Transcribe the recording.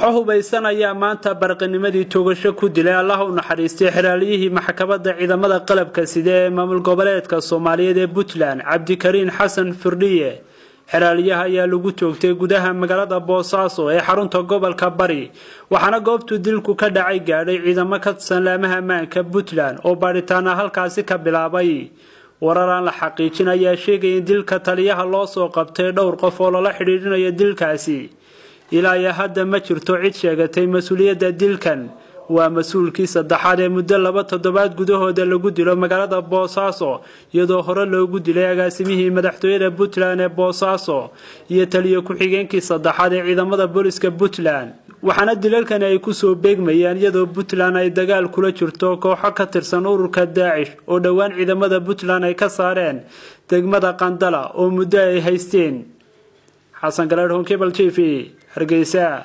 hubaysan ayaa maanta barqinimadii toogasho ku dilay allah u naxariistay xeraalyihii maxkamadda ciidamada qalabka side ee maamul goboleedka soomaaliyeed ee puntland cabdikariin xasan firdhiye xeraalyaha ayaa lagu toogtay gudaha magaalada boosaaso ee xarunta gobolka bari waxaana goobtuu dilku ka dhacay gaadhay ciidamo ka tirsan laamaha ammaanka puntland oo baadhitaana halkaasi ka bilaabay warar aan la xaqiijin ayaa sheegaya in dilka taliyaha loo soo qabtay dhowr qof oo lala xidhiidhinayo dilkaasi ilaa iyo hadda ma jirto cid sheegatay mas-uuliyadda dilkan waa mas-uulkii saddexaad ee muddo laba toddobaad gudahooda lagu dilo magaalada boosaaso iyadoo hore loogu dilay agaasimihii madaxtooyada puntland ee boosaaso iyo taliyo ku-xigeenkii saddexaad ee ciidamada booliska puntland waxaana dilalkan ay kusoo beegmayaan iyadoo puntland ay dagaal kula jirto kooxo ka tirsan ururka daacish oo dhowaan ciidamada puntland ay ka saareen degmada qandala oo muddo ay haysteen xasan galaadh honkebal jiifi hargeysa